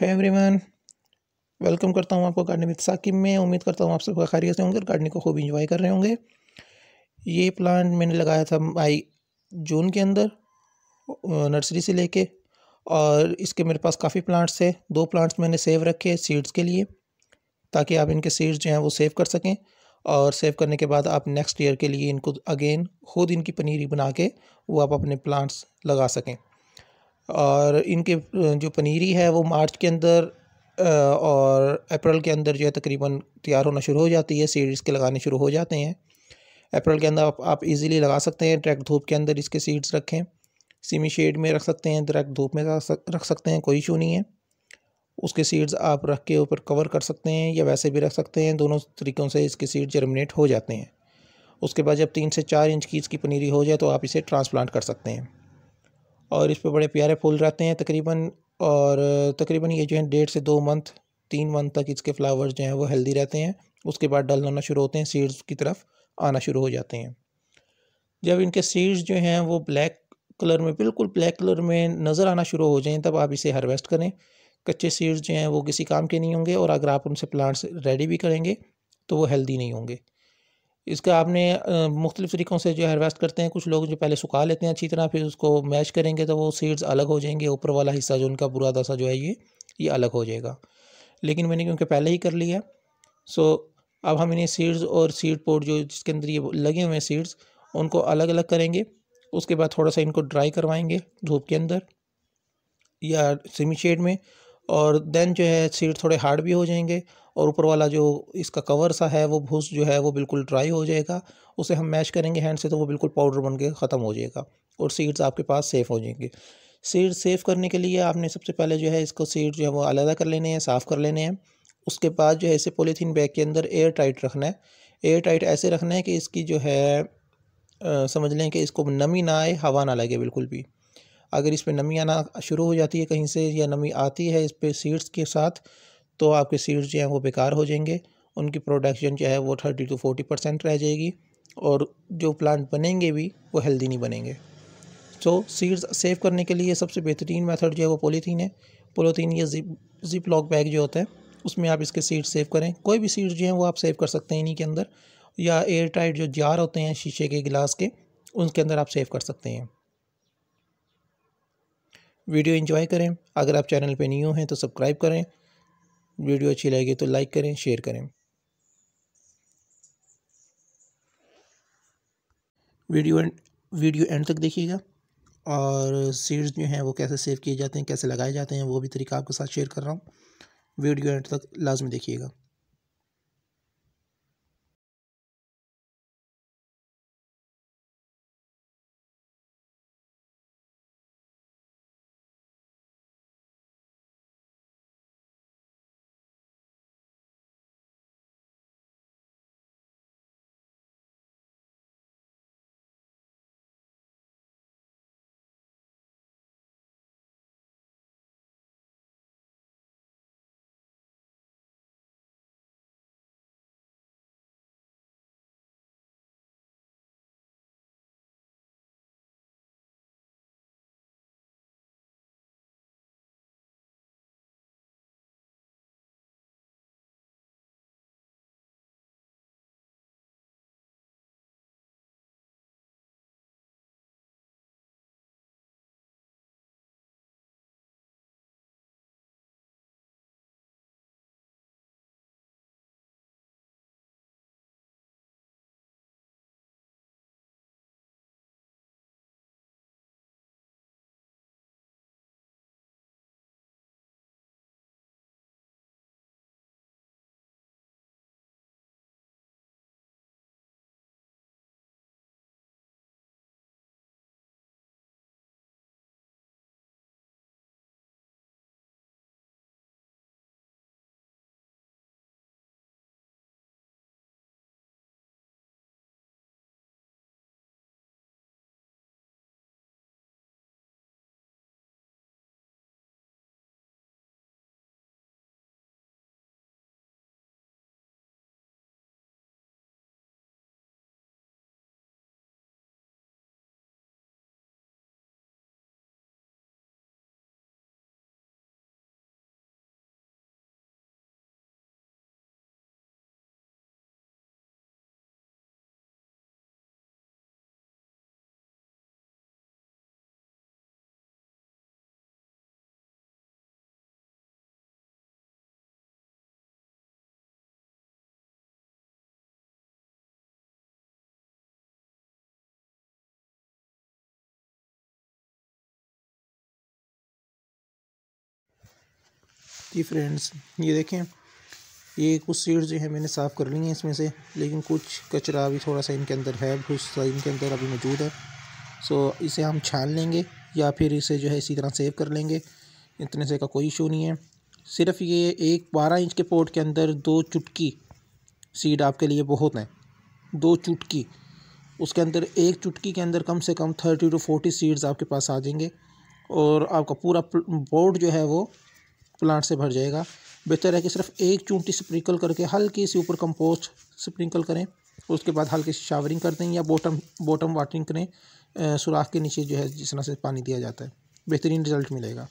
है everyone welcome करता हूँ आपको गार्डन विद साकिब में उम्मीद करता हूँ आप सबका खैरियत से होंगे गार्डनिंग को खूब इंजॉय कर रहे होंगे ये प्लांट मैंने लगाया था आई जून के अंदर नर्सरी से लेके और इसके मेरे पास काफ़ी प्लांट्स थे दो प्लांट्स मैंने सेव रखे सीड्स के लिए ताकि आप इनके सीड्स जो हैं वो सेव कर सकें और सेव करने के बाद आप नेक्स्ट ईयर के लिए इनको अगेन खुद इनकी पनीरी बना के वो आप अपने प्लांट्स लगा सकें और इनके जो पनीरी है वो मार्च के अंदर और अप्रैल के अंदर जो है तकरीबन तैयार होना शुरू हो जाती है सीड्स के लगाने शुरू हो जाते हैं अप्रैल के अंदर आप, आप इजीली लगा सकते हैं डायरेक्ट धूप के अंदर इसके सीड्स रखें सीमी शेड में रख सकते हैं डायरेक्ट धूप में रख सकते हैं कोई इशू नहीं है उसके सीड्स आप रख के ऊपर कवर कर सकते हैं या वैसे भी रख सकते हैं दोनों तरीक़ों से इसके सीड जर्मिनेट हो जाते हैं उसके बाद जब तीन से चार इंच की इसकी पनीरी हो जाए तो आप इसे ट्रांसप्लांट कर सकते हैं और इस पर बड़े प्यारे फूल रहते हैं तकरीबन और तकरीबन ये जो है डेढ़ से दो मंथ तीन मंथ तक इसके फ्लावर्स जो हैं वो हेल्दी रहते हैं उसके बाद डल होना शुरू होते हैं सीड्स की तरफ आना शुरू हो जाते हैं जब इनके सीड्स जो हैं वो ब्लैक कलर में बिल्कुल ब्लैक कलर में नज़र आना शुरू हो जाएँ तब आप इसे हारवेस्ट करें कच्चे सीड्स जो हैं वो किसी काम के नहीं होंगे और अगर आप उनसे प्लांट्स रेडी भी करेंगे तो वो हेल्दी नहीं होंगे इसका आपने मुख्तलिफ़ तरीक़ों से जो है करते हैं कुछ लोग जो पहले सुखा लेते हैं अच्छी तरह फिर उसको मैश करेंगे तो वो सीड्स अलग हो जाएंगे ऊपर वाला हिस्सा जो उनका बुरा दशा जो है ये ये अलग हो जाएगा लेकिन मैंने क्योंकि पहले ही कर लिया सो अब हम इन्हें सीड्स और सीड पोर्ट जो जिसके अंदर ये लगे हुए हैं सीड्स उनको अलग अलग करेंगे उसके बाद थोड़ा सा इनको ड्राई करवाएंगे धूप के अंदर या सेमी शेड में और देन जो है सीड थोड़े हार्ड भी हो जाएंगे और ऊपर वाला जो इसका कवर सा है वो भूस जो है वो बिल्कुल ड्राई हो जाएगा उसे हम मैश करेंगे हैंड से तो वो बिल्कुल पाउडर बन के ख़त्म हो जाएगा और सीड्स आपके पास सेफ़ हो जाएंगे सीड सेफ करने के लिए आपने सबसे पहले जो है इसको सीड जो है वो अलहदा कर लेने हैं साफ़ कर लेने हैं उसके बाद जो है इसे पोलीथीन बैग के अंदर एयर टाइट रखना है एयर टाइट ऐसे रखना है कि इसकी जो है आ, समझ लें कि इसको नमी ना आए हवा ना लगे बिल्कुल भी अगर इस पर नमी आना शुरू हो जाती है कहीं से या नमी आती है इस पर सीड्स के साथ तो आपके सीड्स जो हैं वो बेकार हो जाएंगे उनकी प्रोडक्शन जो है वो थर्टी टू फोर्टी परसेंट रह जाएगी और जो प्लांट बनेंगे भी वो हेल्दी नहीं बनेंगे तो सीड्स सेव करने के लिए सबसे बेहतरीन मेथड जो है वो पोलीथीन है पोलोथीन या जिप जिप लॉक बैग जो होता है उसमें आप इसके सीड्स सेव करें कोई भी सीड्स जो हैं वो आप सेव कर सकते हैं इन्हीं के अंदर या एयर टाइट जो जार होते हैं शीशे के गिलास के उनके अंदर आप सेव कर सकते हैं वीडियो एंजॉय करें अगर आप चैनल पे न्यू हैं तो सब्सक्राइब करें वीडियो अच्छी लगी तो लाइक करें शेयर करें वीडियो एंड वीडियो एंड तक देखिएगा और सीड्स जो हैं वो कैसे सेव किए जाते हैं कैसे लगाए जाते हैं वो भी तरीका आपके साथ शेयर कर रहा हूँ वीडियो एंड तक लाजमी देखिएगा जी फ्रेंड्स ये देखें ये कुछ सीड्स जो है मैंने साफ़ कर ली हैं इसमें से लेकिन कुछ कचरा अभी थोड़ा सा इनके अंदर है भूसा इनके अंदर अभी मौजूद है सो इसे हम छान लेंगे या फिर इसे जो है इसी तरह सेव कर लेंगे इतने से का कोई इशू नहीं है सिर्फ ये एक बारह इंच के पोर्ट के अंदर दो चुटकी सीड आपके लिए बहुत हैं दो चुटकी उसके अंदर एक चुटकी के अंदर कम से कम थर्टी टू फोर्टी सीड्स आपके पास आ जाएंगे और आपका पूरा बोर्ड जो है वो प्लांट से भर जाएगा बेहतर है कि सिर्फ एक चूंटी स्प्रिंकल करके हल्की सी ऊपर कंपोस्ट स्प्रिंकल करें उसके बाद हल्की सी शावरिंग कर दें या बॉटम बॉटम वाटरिंग करें सुराख के नीचे जो है जिस तरह से पानी दिया जाता है बेहतरीन रिजल्ट मिलेगा